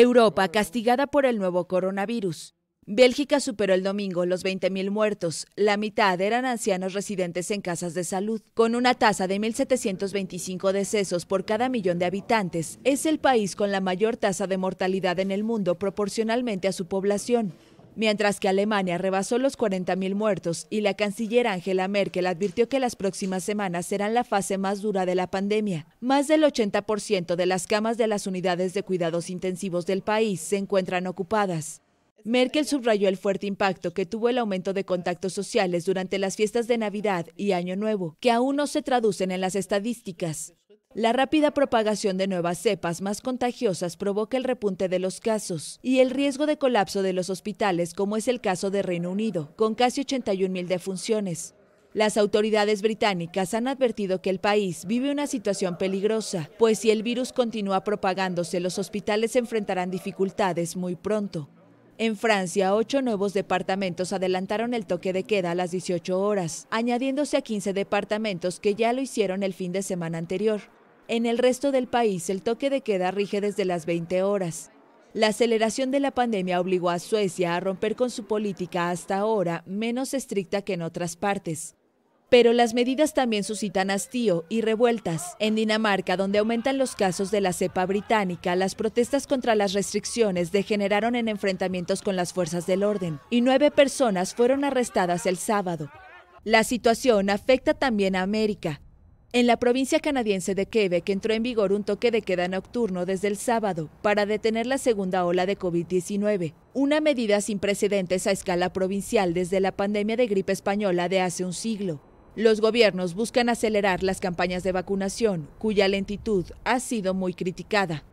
Europa castigada por el nuevo coronavirus. Bélgica superó el domingo los 20.000 muertos, la mitad eran ancianos residentes en casas de salud. Con una tasa de 1.725 decesos por cada millón de habitantes, es el país con la mayor tasa de mortalidad en el mundo proporcionalmente a su población. Mientras que Alemania rebasó los 40.000 muertos y la canciller Angela Merkel advirtió que las próximas semanas serán la fase más dura de la pandemia. Más del 80% de las camas de las unidades de cuidados intensivos del país se encuentran ocupadas. Merkel subrayó el fuerte impacto que tuvo el aumento de contactos sociales durante las fiestas de Navidad y Año Nuevo, que aún no se traducen en las estadísticas. La rápida propagación de nuevas cepas más contagiosas provoca el repunte de los casos y el riesgo de colapso de los hospitales, como es el caso de Reino Unido, con casi 81.000 defunciones. Las autoridades británicas han advertido que el país vive una situación peligrosa, pues si el virus continúa propagándose, los hospitales enfrentarán dificultades muy pronto. En Francia, ocho nuevos departamentos adelantaron el toque de queda a las 18 horas, añadiéndose a 15 departamentos que ya lo hicieron el fin de semana anterior. En el resto del país, el toque de queda rige desde las 20 horas. La aceleración de la pandemia obligó a Suecia a romper con su política hasta ahora menos estricta que en otras partes. Pero las medidas también suscitan hastío y revueltas. En Dinamarca, donde aumentan los casos de la cepa británica, las protestas contra las restricciones degeneraron en enfrentamientos con las fuerzas del orden y nueve personas fueron arrestadas el sábado. La situación afecta también a América. En la provincia canadiense de Quebec entró en vigor un toque de queda nocturno desde el sábado para detener la segunda ola de COVID-19, una medida sin precedentes a escala provincial desde la pandemia de gripe española de hace un siglo. Los gobiernos buscan acelerar las campañas de vacunación, cuya lentitud ha sido muy criticada.